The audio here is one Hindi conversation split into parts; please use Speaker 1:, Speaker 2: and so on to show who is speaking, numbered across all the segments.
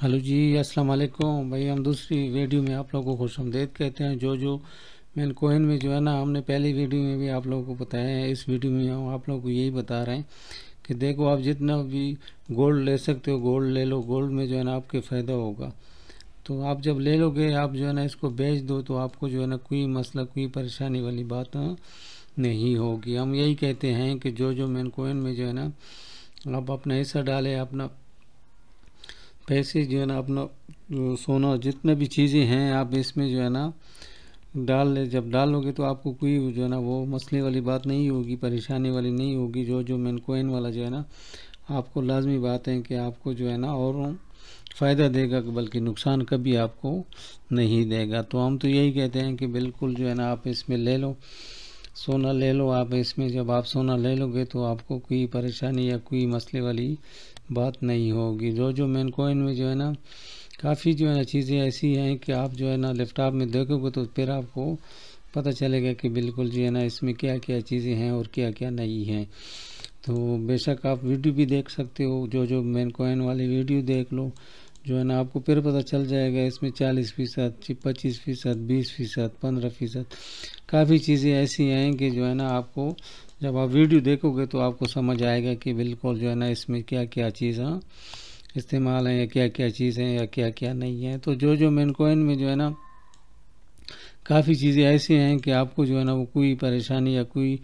Speaker 1: हेलो जी अस्सलाम वालेकुम भाई हम दूसरी वीडियो में आप लोगों को खुश आमदेद कहते हैं जो जो मैन कोइन में जो है ना हमने पहली वीडियो में भी आप लोगों को बताया है इस वीडियो में हम आप लोगों को यही बता रहे हैं कि देखो आप जितना भी गोल्ड ले सकते हो गोल्ड ले लो गोल्ड में जो है ना आपके फ़ायदा होगा तो आप जब ले लोगे आप जो है ना इसको बेच दो तो आपको जो है ना कोई मसला कोई परेशानी वाली बात नहीं होगी हम यही कहते हैं कि जो जो मैन कोइन में जो है ना आप अपना हिस्सा डालें अपना पैसे जो है ना अपना सोना जितने भी चीज़ें हैं आप इसमें जो है ना डाल ले जब डालोगे तो आपको कोई जो है ना वो मसले वाली बात नहीं होगी परेशानी वाली नहीं होगी जो जो मेन कोइन वाला जो है ना आपको लाजमी बात है कि आपको जो है ना और फ़ायदा देगा बल्कि नुकसान कभी आपको नहीं देगा तो हम तो यही कहते हैं कि बिल्कुल जो है ना आप इसमें ले लो सोना ले लो आप इसमें जब आप सोना ले लोगे तो आपको कोई परेशानी या कोई मसले वाली बात नहीं होगी जो जो मेन कोइन में जो है ना काफ़ी जो है ना चीज़ें ऐसी हैं कि आप जो है ना लैपटॉप में देखोगे तो फिर आपको पता चलेगा कि बिल्कुल जो है ना इसमें क्या क्या चीज़ें हैं और क्या क्या नहीं हैं तो बेशक आप वीडियो भी देख सकते हो जो जो मेन कोइन वाली वीडियो देख लो जो है ना आपको फिर पता चल जाएगा इसमें चालीस फ़ीसद पच्चीस फ़ीसद बीस फ़ीसद पंद्रह फ़ीसद काफ़ी चीज़ें ऐसी हैं कि जो है ना आपको जब आप वीडियो देखोगे तो आपको समझ आएगा कि बिल्कुल जो है ना इसमें क्या क्या चीज़ इस्तेमाल हैं या क्या क्या चीज़ें हैं या क्या क्या नहीं है तो जो जो मेन में जो है ना काफ़ी चीज़ें ऐसी हैं कि आपको जो है ना वो कोई परेशानी या कोई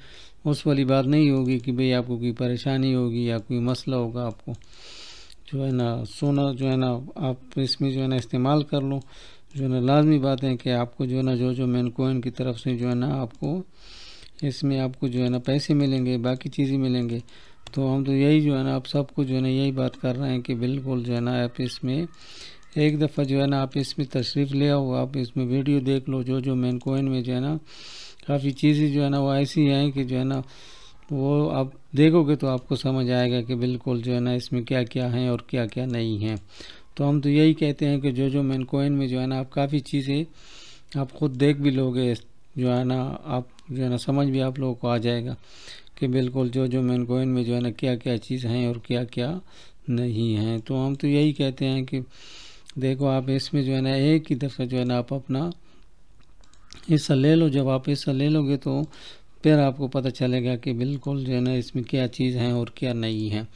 Speaker 1: उस वाली बात नहीं होगी कि भाई आपको कोई परेशानी होगी या कोई मसला होगा आपको जो है ना सोना जो है ना आप इसमें जो है ना इस्तेमाल कर लो जो है ना लाजमी बात है कि आपको जो है ना जो जो मेन कोइन की तरफ से जो है ना आपको इसमें आपको जो है ना पैसे मिलेंगे बाकी चीज़ें मिलेंगे तो हम तो यही जो है ना आप सबको जो है ना यही बात कर रहे हैं कि बिल्कुल जो है ना आप इसमें एक दफ़ा जो है ना आप इसमें तशरीफ़ ले आओ आप इसमें वीडियो देख लो जो जो मैन कोइन में जो है ना काफ़ी चीज़ें जो है ना वो ऐसी हैं कि जो है ना वो आप देखोगे तो आपको समझ आएगा कि बिल्कुल जो है ना इसमें क्या क्या हैं और क्या क्या नहीं हैं तो हम तो यही कहते हैं कि जो जो मेन कोइन में जो है ना आप काफ़ी चीज़ें आप ख़ुद देख भी लोगे जो है ना आप जो है ना समझ भी आप लोगों को आ जाएगा कि बिल्कुल जो जो कोइन में जो है ना क्या क्या चीज़ हैं और क्या क्या नहीं हैं तो हम तो यही कहते हैं कि देखो आप इसमें जो है ना एक ही दफ़ा जो है ना आप अपना हिस्सा ले लो जब आप हिस्सा ले लोगे तो फिर आपको पता चलेगा कि बिल्कुल जो है ना इसमें क्या चीज़ हैं और क्या नहीं है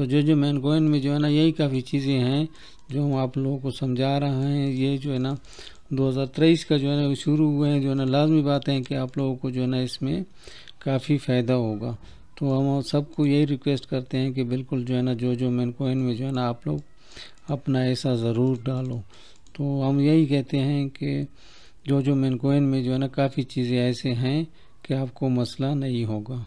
Speaker 1: तो जो जो मैन गोइन में जो है ना यही काफ़ी चीज़ें हैं जो हम आप लोगों को समझा रहे हैं ये जो है ना 2023 का जो है ना शुरू हुए हैं जो है ना लाजमी बात है कि आप लोगों को जो है ना इसमें काफ़ी फ़ायदा होगा तो हम सबको यही रिक्वेस्ट करते हैं कि बिल्कुल जो है ना जो जो मैन कोइन में जो है ना आप लोग अपना ऐसा ज़रूर डालो तो हम यही कहते हैं कि जो जो मैन कोइन में जो है ना काफ़ी चीज़ें ऐसे हैं कि आपको मसला नहीं होगा